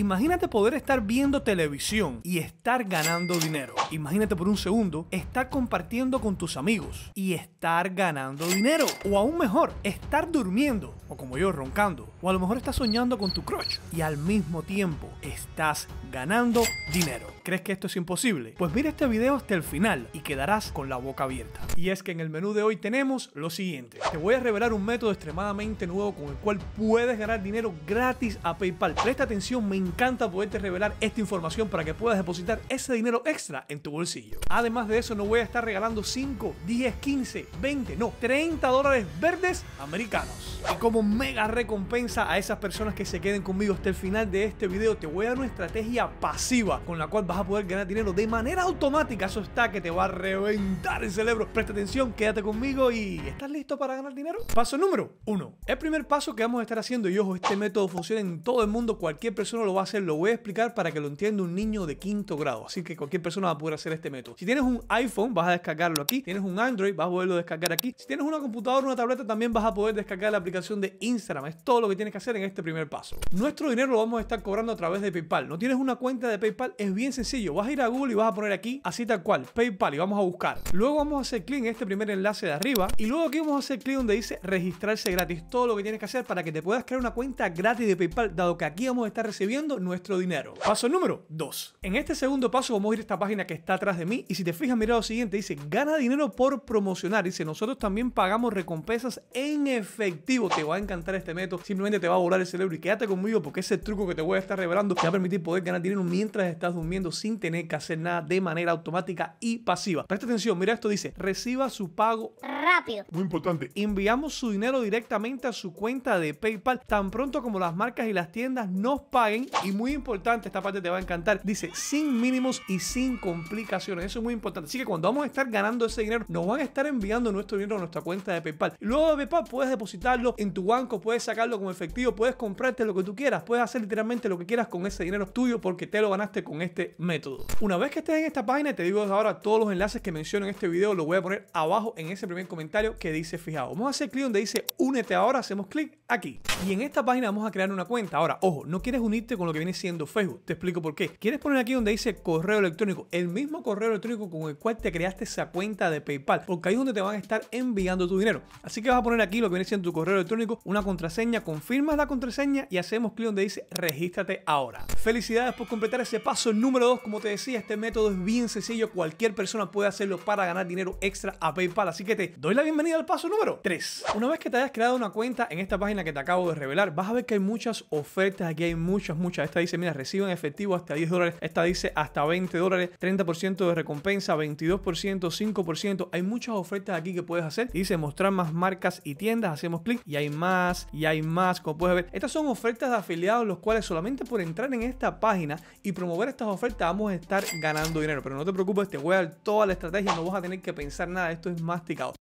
Imagínate poder estar viendo televisión y estar ganando dinero. Imagínate por un segundo estar compartiendo con tus amigos y estar ganando dinero. O aún mejor, estar durmiendo, o como yo, roncando. O a lo mejor estás soñando con tu crush y al mismo tiempo estás ganando dinero. ¿Crees que esto es imposible? Pues mira este video hasta el final y quedarás con la boca abierta. Y es que en el menú de hoy tenemos lo siguiente. Te voy a revelar un método extremadamente nuevo con el cual puedes ganar dinero gratis a PayPal. Presta atención, me encanta poderte revelar esta información para que puedas depositar ese dinero extra en tu bolsillo. Además de eso, no voy a estar regalando 5, 10, 15, 20, no, 30 dólares verdes americanos. Y como mega recompensa a esas personas que se queden conmigo hasta el final de este video, te voy a dar una estrategia pasiva con la cual vas a poder ganar dinero de manera automática. Eso está que te va a reventar el cerebro. Presta atención, quédate conmigo y ¿estás listo para ganar dinero? Paso número 1. El primer paso que vamos a estar haciendo, y ojo, este método funciona en todo el mundo, cualquier persona lo va hacer lo voy a explicar para que lo entienda un niño de quinto grado. Así que cualquier persona va a poder hacer este método. Si tienes un iPhone, vas a descargarlo aquí. Si tienes un Android, vas a poderlo descargar aquí. Si tienes una computadora, o una tableta, también vas a poder descargar la aplicación de Instagram. Es todo lo que tienes que hacer en este primer paso. Nuestro dinero lo vamos a estar cobrando a través de PayPal. ¿No tienes una cuenta de PayPal? Es bien sencillo. Vas a ir a Google y vas a poner aquí, así tal cual, PayPal y vamos a buscar. Luego vamos a hacer clic en este primer enlace de arriba y luego aquí vamos a hacer clic donde dice registrarse gratis. Todo lo que tienes que hacer para que te puedas crear una cuenta gratis de PayPal, dado que aquí vamos a estar recibiendo nuestro dinero. Paso número 2. En este segundo paso vamos a ir a esta página que está atrás de mí y si te fijas mira lo siguiente, dice gana dinero por promocionar. Dice nosotros también pagamos recompensas en efectivo. Te va a encantar este método, simplemente te va a volar el cerebro y quédate conmigo porque ese truco que te voy a estar revelando te va a permitir poder ganar dinero mientras estás durmiendo sin tener que hacer nada de manera automática y pasiva. Presta atención, mira esto dice, reciba su pago rápido. Muy importante. Enviamos su dinero directamente a su cuenta de PayPal tan pronto como las marcas y las tiendas nos paguen y muy importante, esta parte te va a encantar. Dice, sin mínimos y sin complicaciones. Eso es muy importante. Así que cuando vamos a estar ganando ese dinero, nos van a estar enviando nuestro dinero a nuestra cuenta de PayPal. Luego de PayPal puedes depositarlo en tu banco, puedes sacarlo como efectivo, puedes comprarte lo que tú quieras, puedes hacer literalmente lo que quieras con ese dinero tuyo porque te lo ganaste con este método. Una vez que estés en esta página, te digo ahora todos los enlaces que menciono en este video, los voy a poner abajo en ese primer comentario que dice fijado. Vamos a hacer clic donde dice únete ahora, hacemos clic aquí. Y en esta página vamos a crear una cuenta. Ahora, ojo, no quieres unirte con lo que viene siendo Facebook. Te explico por qué. Quieres poner aquí donde dice correo electrónico, el mismo correo electrónico con el cual te creaste esa cuenta de PayPal, porque ahí es donde te van a estar enviando tu dinero. Así que vas a poner aquí lo que viene siendo tu correo electrónico, una contraseña, confirmas la contraseña y hacemos clic donde dice regístrate ahora. Felicidades por completar ese paso número 2. Como te decía, este método es bien sencillo, cualquier persona puede hacerlo para ganar dinero extra a PayPal. Así que te doy la bienvenida al paso número 3. Una vez que te hayas creado una cuenta en esta página que te acabo de revelar, vas a ver que hay muchas ofertas, aquí hay muchas, muchas esta dice, mira, reciben efectivo hasta 10 dólares, esta dice hasta 20 dólares, 30% de recompensa, 22%, 5%. Hay muchas ofertas aquí que puedes hacer. Dice mostrar más marcas y tiendas, hacemos clic y hay más, y hay más, como puedes ver. Estas son ofertas de afiliados, los cuales solamente por entrar en esta página y promover estas ofertas vamos a estar ganando dinero. Pero no te preocupes, te voy a dar toda la estrategia, no vas a tener que pensar nada, esto es masticado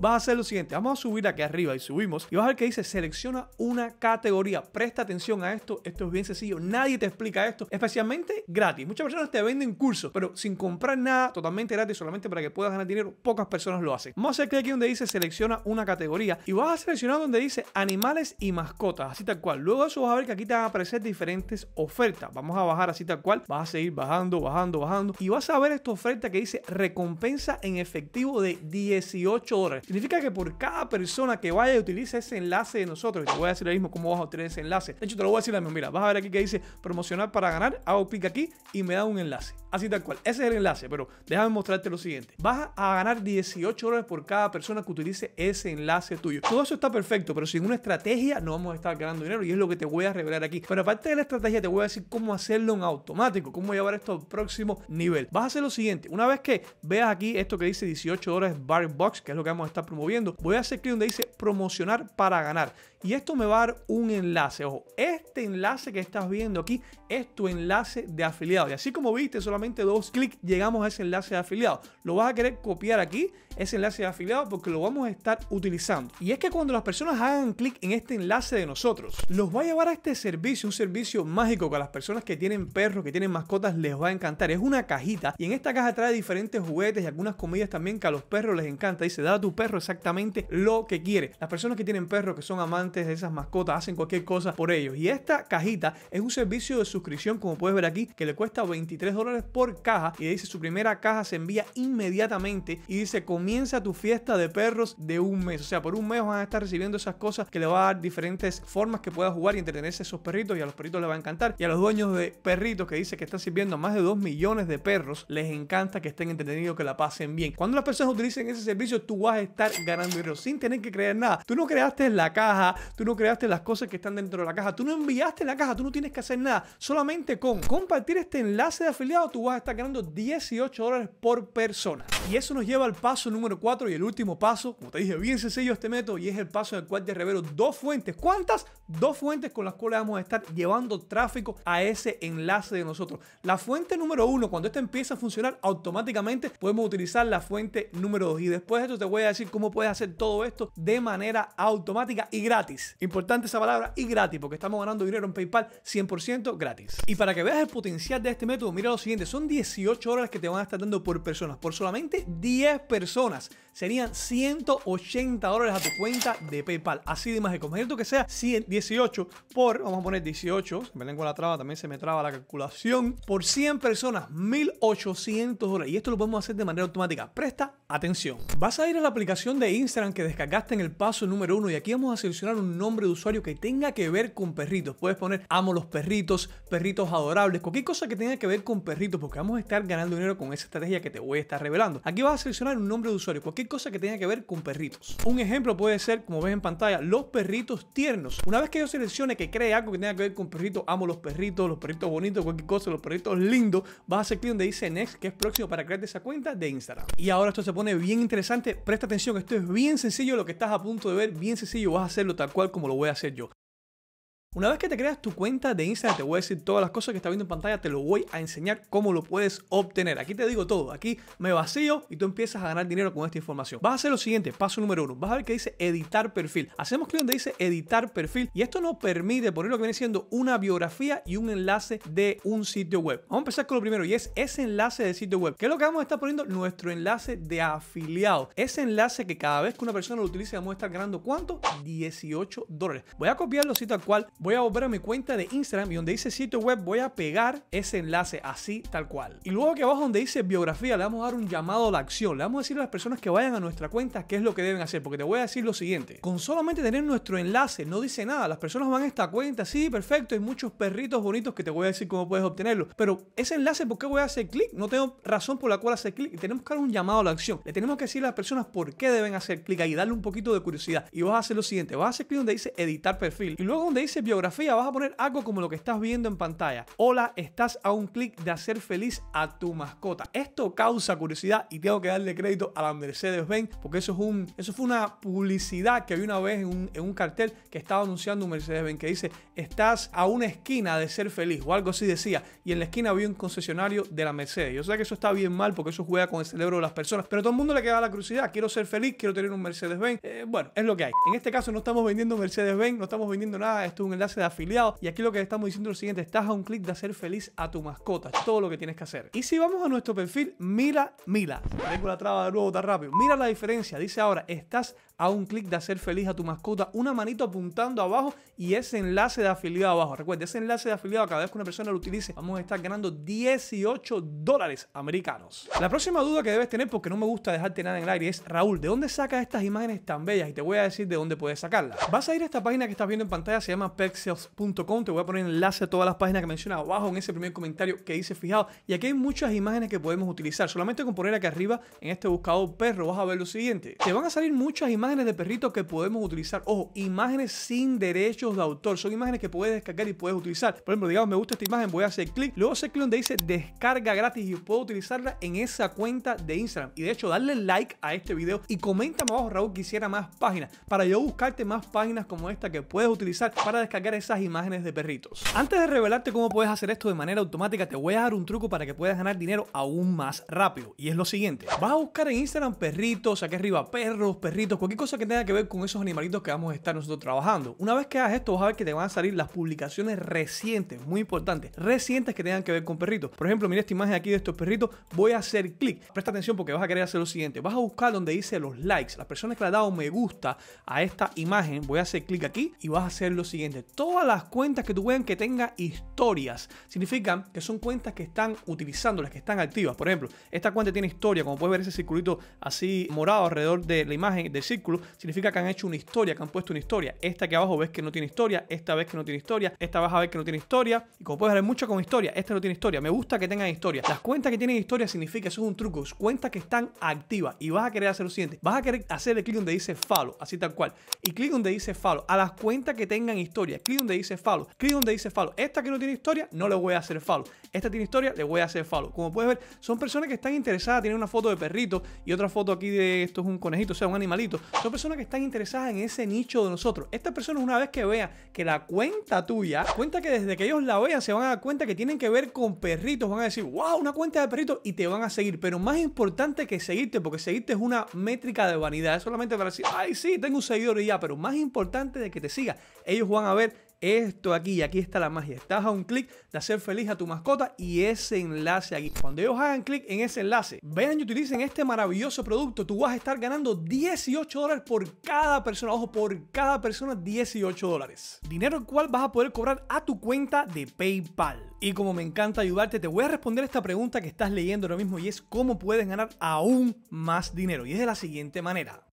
vas a hacer lo siguiente. Vamos a subir aquí arriba y subimos. Y vas a ver que dice selecciona una categoría. Presta atención a esto. Esto es bien sencillo. Nadie te explica esto. Especialmente gratis. Muchas personas te venden cursos, pero sin comprar nada, totalmente gratis, solamente para que puedas ganar dinero. Pocas personas lo hacen. Vamos a hacer clic aquí donde dice selecciona una categoría. Y vas a seleccionar donde dice animales y mascotas. Así tal cual. Luego de eso vas a ver que aquí te van a aparecer diferentes ofertas. Vamos a bajar así tal cual. Vas a seguir bajando, bajando, bajando. Y vas a ver esta oferta que dice recompensa en efectivo de 18 dólares. Significa que por cada persona que vaya y utilice ese enlace de nosotros, y te voy a decir ahora mismo cómo vas a obtener ese enlace. De hecho, te lo voy a decir también Mira, vas a ver aquí que dice promocionar para ganar, hago clic aquí y me da un enlace. Así tal cual. Ese es el enlace, pero déjame mostrarte lo siguiente. Vas a ganar 18 dólares por cada persona que utilice ese enlace tuyo. Todo eso está perfecto, pero sin una estrategia no vamos a estar ganando dinero y es lo que te voy a revelar aquí. Pero aparte de la estrategia, te voy a decir cómo hacerlo en automático, cómo llevar esto al próximo nivel. Vas a hacer lo siguiente. Una vez que veas aquí esto que dice 18 dólares bar Box, que es lo que vamos a estar promoviendo, voy a hacer clic donde dice promocionar para ganar. Y esto me va a dar un enlace. Ojo, este enlace que estás viendo aquí es tu enlace de afiliado. Y así como viste, solamente dos clics llegamos a ese enlace de afiliado. Lo vas a querer copiar aquí, ese enlace de afiliado, porque lo vamos a estar utilizando. Y es que cuando las personas hagan clic en este enlace de nosotros, los va a llevar a este servicio, un servicio mágico que a las personas que tienen perros, que tienen mascotas, les va a encantar. Es una cajita y en esta caja trae diferentes juguetes y algunas comidas también que a los perros les encanta. Dice, da a tu perro exactamente lo que quiere. Las personas que tienen perros, que son amantes, de esas mascotas, hacen cualquier cosa por ellos. Y esta cajita es un servicio de suscripción, como puedes ver aquí, que le cuesta 23 dólares por caja y dice su primera caja se envía inmediatamente y dice comienza tu fiesta de perros de un mes. O sea, por un mes van a estar recibiendo esas cosas que le va a dar diferentes formas que pueda jugar y entretenerse a esos perritos y a los perritos les va a encantar. Y a los dueños de perritos que dice que están sirviendo a más de 2 millones de perros, les encanta que estén entretenidos, que la pasen bien. Cuando las personas utilicen ese servicio, tú vas a estar ganando dinero sin tener que creer nada. Tú no creaste la caja, tú no creaste las cosas que están dentro de la caja, tú no enviaste la caja, tú no tienes que hacer nada. Solamente con compartir este enlace de afiliado tú vas a estar ganando 18 dólares por persona. Y eso nos lleva al paso número 4 y el último paso, como te dije, bien sencillo este método y es el paso en el cual te revelo dos fuentes. ¿Cuántas? Dos fuentes con las cuales vamos a estar llevando tráfico a ese enlace de nosotros. La fuente número 1, cuando esta empieza a funcionar, automáticamente podemos utilizar la fuente número 2 Y después de esto te voy a decir cómo puedes hacer todo esto de manera automática y gratis. Importante esa palabra y gratis, porque estamos ganando dinero en PayPal 100% gratis. Y para que veas el potencial de este método, mira lo siguiente, son 18 horas que te van a estar dando por personas, por solamente 10 personas. Serían 180 dólares a tu cuenta de PayPal. Así de más imagínate que sea 118 por, vamos a poner 18, se me lengua la traba, también se me traba la calculación, por 100 personas, 1800 dólares. Y esto lo podemos hacer de manera automática. Presta atención. Vas a ir a la aplicación de Instagram que descargaste en el paso número 1 y aquí vamos a seleccionar un nombre de usuario que tenga que ver con perritos. Puedes poner amo los perritos, perritos adorables, cualquier cosa que tenga que ver con perritos, porque vamos a estar ganando dinero con esa estrategia que te voy a estar revelando. Aquí vas a seleccionar un nombre de usuario, cualquier cosa que tenga que ver con perritos. Un ejemplo puede ser, como ves en pantalla, los perritos tiernos. Una vez que yo seleccione que cree algo que tenga que ver con perritos, amo los perritos, los perritos bonitos, cualquier cosa, los perritos lindos, vas a hacer clic donde dice next, que es próximo para crear esa cuenta de Instagram. Y ahora esto se pone bien interesante, presta atención, esto es bien sencillo lo que estás a punto de ver, bien sencillo, vas a hacerlo también cual como lo voy a hacer yo. Una vez que te creas tu cuenta de Instagram, te voy a decir todas las cosas que está viendo en pantalla, te lo voy a enseñar cómo lo puedes obtener. Aquí te digo todo, aquí me vacío y tú empiezas a ganar dinero con esta información. Vas a hacer lo siguiente, paso número uno, vas a ver que dice editar perfil. Hacemos clic donde dice editar perfil y esto nos permite poner lo que viene siendo una biografía y un enlace de un sitio web. Vamos a empezar con lo primero y es ese enlace de sitio web. ¿Qué es lo que vamos a estar poniendo? Nuestro enlace de afiliado. Ese enlace que cada vez que una persona lo utilice vamos a estar ganando ¿cuánto? 18 dólares. Voy a copiarlo así tal cual voy a volver a mi cuenta de Instagram y donde dice sitio web voy a pegar ese enlace así tal cual. Y luego que abajo donde dice biografía le vamos a dar un llamado a la acción. Le vamos a decir a las personas que vayan a nuestra cuenta qué es lo que deben hacer. Porque te voy a decir lo siguiente. Con solamente tener nuestro enlace no dice nada. Las personas van a esta cuenta. Sí, perfecto. Hay muchos perritos bonitos que te voy a decir cómo puedes obtenerlo. Pero ese enlace, ¿por qué voy a hacer clic? No tengo razón por la cual hacer clic. Y tenemos que dar un llamado a la acción. Le tenemos que decir a las personas por qué deben hacer clic ahí. Darle un poquito de curiosidad. Y vas a hacer lo siguiente. Vas a hacer clic donde dice editar perfil. Y luego donde dice vas a poner algo como lo que estás viendo en pantalla. Hola, estás a un clic de hacer feliz a tu mascota. Esto causa curiosidad y tengo que darle crédito a la Mercedes-Benz porque eso, es un, eso fue una publicidad que vi una vez en un, cartel que estaba anunciando un Mercedes-Benz que dice estás a una esquina de ser feliz o algo así decía. Y en la esquina había un concesionario de la Mercedes. Yo sé que eso está bien mal porque eso juega con el cerebro de las personas, pero a todo el mundo le queda la curiosidad. Quiero ser feliz, quiero tener un Mercedes-Benz. Eh, bueno, es lo que hay. En este caso no estamos vendiendo Mercedes-Benz, no estamos vendiendo nada. Esto es un enlace de afiliado. Y aquí lo que estamos diciendo es lo siguiente, estás a un clic de hacer feliz a tu mascota, todo lo que tienes que hacer. Y si vamos a nuestro perfil, mira, mira, tengo la traba de nuevo tan rápido, mira la diferencia, dice ahora, estás a un clic de hacer feliz a tu mascota, una manito apuntando abajo y ese enlace de afiliado abajo. Recuerda, ese enlace de afiliado cada vez que una persona lo utilice, vamos a estar ganando 18 dólares americanos. La próxima duda que debes tener, porque no me gusta dejarte nada en el aire, es Raúl, ¿de dónde sacas estas imágenes tan bellas? Y te voy a decir de dónde puedes sacarlas. Vas a ir a esta página que estás viendo en pantalla, se llama te voy a poner enlace a todas las páginas que menciona abajo en ese primer comentario que hice fijado. Y aquí hay muchas imágenes que podemos utilizar. Solamente con poner aquí arriba en este buscador perro vas a ver lo siguiente. Te van a salir muchas imágenes de perritos que podemos utilizar. Ojo, imágenes sin derechos de autor. Son imágenes que puedes descargar y puedes utilizar. Por ejemplo, digamos, me gusta esta imagen, voy a hacer clic. Luego hacer clic donde dice descarga gratis y puedo utilizarla en esa cuenta de Instagram. Y de hecho, darle like a este video y coméntame abajo, Raúl, quisiera más páginas para yo buscarte más páginas como esta que puedes utilizar para descargar sacar esas imágenes de perritos. Antes de revelarte cómo puedes hacer esto de manera automática, te voy a dar un truco para que puedas ganar dinero aún más rápido. Y es lo siguiente. Vas a buscar en Instagram perritos, aquí arriba perros, perritos, cualquier cosa que tenga que ver con esos animalitos que vamos a estar nosotros trabajando. Una vez que hagas esto, vas a ver que te van a salir las publicaciones recientes, muy importantes, recientes que tengan que ver con perritos. Por ejemplo, mira esta imagen aquí de estos perritos. Voy a hacer clic. Presta atención porque vas a querer hacer lo siguiente. Vas a buscar donde dice los likes, las personas que le han dado me gusta a esta imagen. Voy a hacer clic aquí y vas a hacer lo siguiente todas las cuentas que tú vean que tenga historias, significan que son cuentas que están utilizando, las que están activas. Por ejemplo, esta cuenta tiene historia, como puedes ver ese circulito así morado alrededor de la imagen del círculo, significa que han hecho una historia, que han puesto una historia. Esta que abajo ves que no tiene historia, esta vez que no tiene historia, esta vas a ver que no tiene historia. Y como puedes ver, mucho con historia, esta no tiene historia. Me gusta que tengan historia. Las cuentas que tienen historia significa, eso es un truco, cuentas que están activas y vas a querer hacer lo siguiente, vas a querer hacer el clic donde dice follow, así tal cual. Y clic donde dice follow a las cuentas que tengan historia donde dice follow, clic donde dice follow. Esta que no tiene historia, no le voy a hacer falo. Esta tiene historia, le voy a hacer falo. Como puedes ver, son personas que están interesadas, tienen una foto de perrito y otra foto aquí de esto es un conejito, o sea, un animalito. Son personas que están interesadas en ese nicho de nosotros. Estas personas una vez que vean que la cuenta tuya, cuenta que desde que ellos la vean se van a dar cuenta que tienen que ver con perritos, van a decir, wow, una cuenta de perritos y te van a seguir. Pero más importante que seguirte, porque seguirte es una métrica de vanidad, es solamente para decir, ay, sí, tengo un seguidor y ya, pero más importante de que te siga, ellos van a ver esto aquí, aquí está la magia. Estás a un clic de hacer feliz a tu mascota y ese enlace aquí. Cuando ellos hagan clic en ese enlace, vean y utilicen este maravilloso producto, tú vas a estar ganando 18 dólares por cada persona. Ojo, por cada persona 18 dólares. Dinero el cual vas a poder cobrar a tu cuenta de PayPal. Y como me encanta ayudarte, te voy a responder esta pregunta que estás leyendo ahora mismo y es cómo puedes ganar aún más dinero. Y es de la siguiente manera.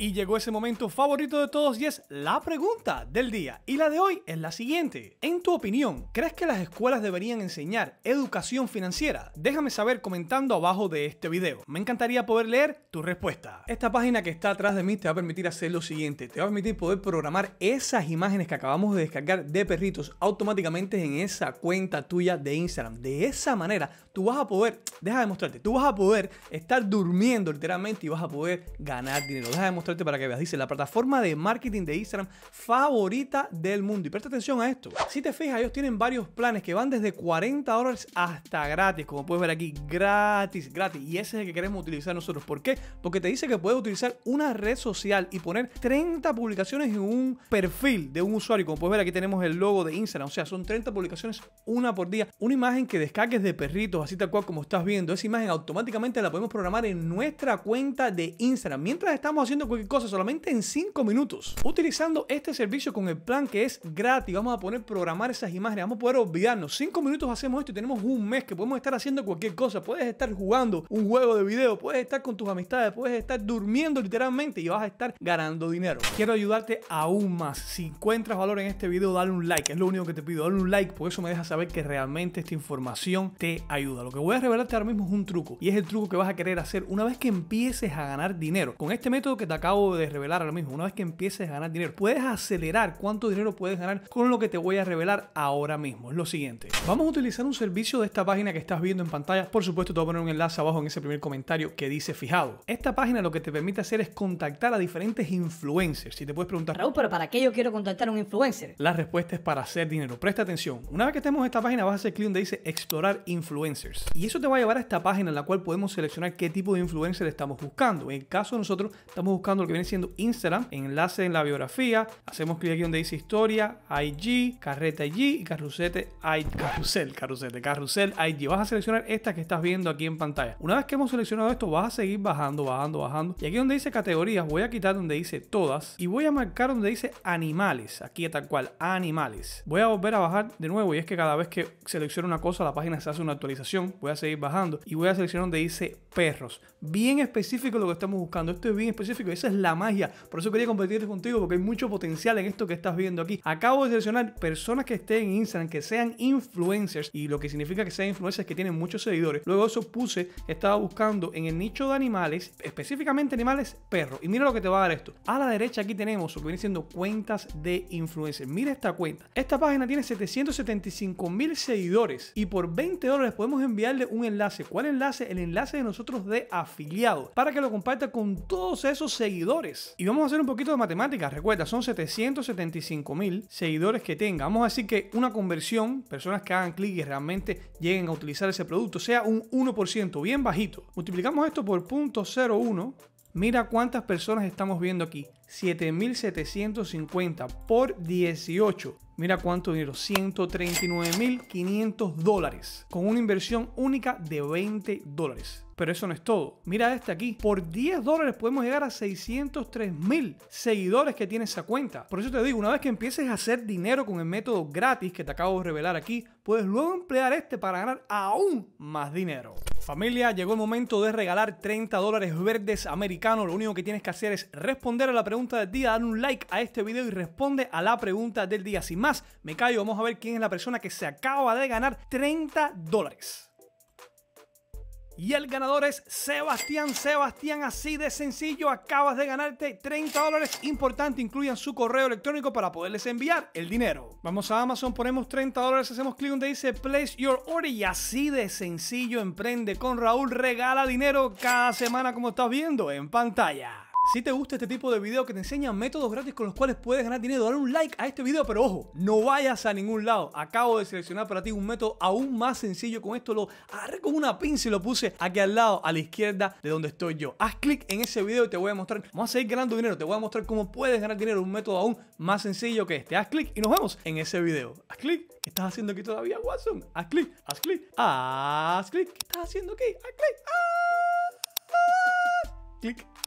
Y llegó ese momento favorito de todos y es la pregunta del día. Y la de hoy es la siguiente. En tu opinión, ¿crees que las escuelas deberían enseñar educación financiera? Déjame saber comentando abajo de este video. Me encantaría poder leer tu respuesta. Esta página que está atrás de mí te va a permitir hacer lo siguiente. Te va a permitir poder programar esas imágenes que acabamos de descargar de perritos automáticamente en esa cuenta tuya de Instagram. De esa manera, tú vas a poder, deja de mostrarte, tú vas a poder estar durmiendo literalmente y vas a poder ganar dinero. Deja de para que veas. Dice, la plataforma de marketing de Instagram favorita del mundo. Y presta atención a esto. Si te fijas, ellos tienen varios planes que van desde 40 dólares hasta gratis. Como puedes ver aquí, gratis, gratis. Y ese es el que queremos utilizar nosotros. ¿Por qué? Porque te dice que puedes utilizar una red social y poner 30 publicaciones en un perfil de un usuario. Como puedes ver, aquí tenemos el logo de Instagram. O sea, son 30 publicaciones, una por día. Una imagen que descargues de perritos, así tal cual como estás viendo. Esa imagen automáticamente la podemos programar en nuestra cuenta de Instagram. Mientras estamos haciendo cosas solamente en cinco minutos. Utilizando este servicio con el plan que es gratis, vamos a poner programar esas imágenes, vamos a poder olvidarnos. cinco minutos hacemos esto y tenemos un mes que podemos estar haciendo cualquier cosa. Puedes estar jugando un juego de video, puedes estar con tus amistades, puedes estar durmiendo literalmente y vas a estar ganando dinero. Quiero ayudarte aún más. Si encuentras valor en este video, dale un like. Es lo único que te pido. Dale un like, por eso me deja saber que realmente esta información te ayuda. Lo que voy a revelarte ahora mismo es un truco y es el truco que vas a querer hacer una vez que empieces a ganar dinero. Con este método que te acabo acabo de revelar ahora mismo, una vez que empieces a ganar dinero, puedes acelerar cuánto dinero puedes ganar con lo que te voy a revelar ahora mismo. Es lo siguiente. Vamos a utilizar un servicio de esta página que estás viendo en pantalla. Por supuesto, te voy a poner un enlace abajo en ese primer comentario que dice fijado. Esta página lo que te permite hacer es contactar a diferentes influencers. Si te puedes preguntar, Raúl, pero ¿para qué yo quiero contactar a un influencer? La respuesta es para hacer dinero. Presta atención. Una vez que estemos en esta página, vas a hacer clic donde dice explorar influencers. Y eso te va a llevar a esta página en la cual podemos seleccionar qué tipo de influencer estamos buscando. En el caso de nosotros, estamos buscando lo que viene siendo Instagram, enlace en la biografía, hacemos clic aquí donde dice historia, IG, carreta IG y carrusete IG, carrusel, carrusete, carrusel IG. Vas a seleccionar esta que estás viendo aquí en pantalla. Una vez que hemos seleccionado esto, vas a seguir bajando, bajando, bajando. Y aquí donde dice categorías, voy a quitar donde dice todas y voy a marcar donde dice animales, aquí tal cual, animales. Voy a volver a bajar de nuevo y es que cada vez que selecciono una cosa, la página se hace una actualización. Voy a seguir bajando y voy a seleccionar donde dice perros. Bien específico lo que estamos buscando. Esto es bien específico esa es la magia. Por eso quería competir contigo porque hay mucho potencial en esto que estás viendo aquí. Acabo de seleccionar personas que estén en Instagram, que sean influencers y lo que significa que sean influencers que tienen muchos seguidores. Luego eso puse, estaba buscando en el nicho de animales, específicamente animales perros. Y mira lo que te va a dar esto. A la derecha aquí tenemos lo que viene siendo cuentas de influencers. Mira esta cuenta. Esta página tiene 775 mil seguidores y por 20 dólares podemos enviarle un enlace. ¿Cuál enlace? El enlace de nosotros de afiliado para que lo comparta con todos esos seguidores y vamos a hacer un poquito de matemáticas. Recuerda, son 775 mil seguidores que tenga. Vamos a decir que una conversión, personas que hagan clic y realmente lleguen a utilizar ese producto, sea un 1%, bien bajito. Multiplicamos esto por 0.01. Mira cuántas personas estamos viendo aquí. 7.750 por 18. Mira cuánto dinero, 139.500 dólares, con una inversión única de 20 dólares. Pero eso no es todo. Mira este aquí. Por 10 dólares podemos llegar a 603.000 seguidores que tiene esa cuenta. Por eso te digo, una vez que empieces a hacer dinero con el método gratis que te acabo de revelar aquí, puedes luego emplear este para ganar aún más dinero. Familia, llegó el momento de regalar 30 dólares verdes americanos. Lo único que tienes que hacer es responder a la pregunta del día, dar un like a este video y responde a la pregunta del día. Sin más, me callo, vamos a ver quién es la persona que se acaba de ganar 30 dólares. Y el ganador es Sebastián. Sebastián, así de sencillo, acabas de ganarte 30 dólares. Importante, incluyan su correo electrónico para poderles enviar el dinero. Vamos a Amazon, ponemos 30 dólares, hacemos clic donde dice Place Your Order y así de sencillo emprende con Raúl. Regala dinero cada semana como estás viendo en pantalla. Si te gusta este tipo de video que te enseña métodos gratis con los cuales puedes ganar dinero, dale un like a este video, pero ojo, no vayas a ningún lado. Acabo de seleccionar para ti un método aún más sencillo. Con esto lo agarré con una pinza y lo puse aquí al lado, a la izquierda de donde estoy yo. Haz clic en ese video y te voy a mostrar. Vamos a seguir ganando dinero. Te voy a mostrar cómo puedes ganar dinero. Un método aún más sencillo que este. Haz clic y nos vemos en ese video. Haz clic. ¿Qué estás haciendo aquí todavía, Watson? Haz clic, haz clic, haz clic. ¿Qué estás haciendo aquí? Haz clic. Haz ah, ah. clic.